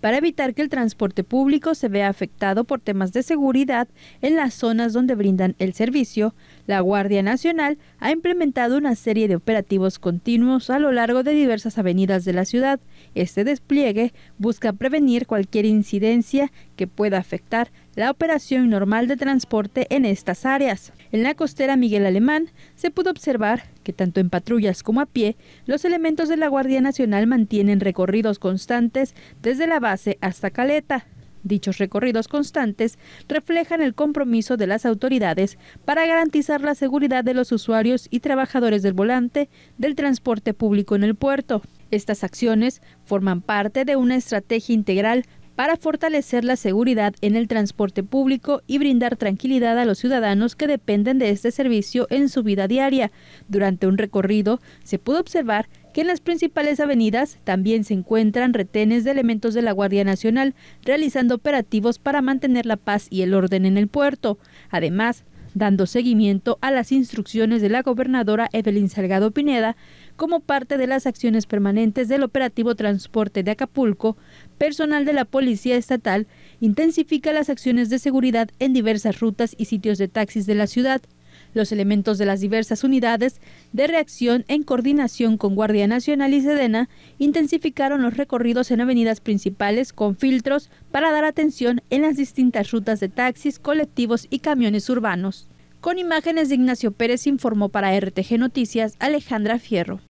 para evitar que el transporte público se vea afectado por temas de seguridad en las zonas donde brindan el servicio, la Guardia Nacional ha implementado una serie de operativos continuos a lo largo de diversas avenidas de la ciudad. Este despliegue busca prevenir cualquier incidencia que pueda afectar la operación normal de transporte en estas áreas. En la costera Miguel Alemán se pudo observar que tanto en patrullas como a pie, los elementos de la Guardia Nacional mantienen recorridos constantes desde la base hasta Caleta. Dichos recorridos constantes reflejan el compromiso de las autoridades para garantizar la seguridad de los usuarios y trabajadores del volante del transporte público en el puerto. Estas acciones forman parte de una estrategia integral para fortalecer la seguridad en el transporte público y brindar tranquilidad a los ciudadanos que dependen de este servicio en su vida diaria. Durante un recorrido se pudo observar que en las principales avenidas también se encuentran retenes de elementos de la Guardia Nacional realizando operativos para mantener la paz y el orden en el puerto. Además, dando seguimiento a las instrucciones de la gobernadora Evelyn Salgado Pineda como parte de las acciones permanentes del operativo Transporte de Acapulco, personal de la Policía Estatal intensifica las acciones de seguridad en diversas rutas y sitios de taxis de la ciudad, los elementos de las diversas unidades de reacción en coordinación con Guardia Nacional y Sedena intensificaron los recorridos en avenidas principales con filtros para dar atención en las distintas rutas de taxis, colectivos y camiones urbanos. Con imágenes de Ignacio Pérez informó para RTG Noticias Alejandra Fierro.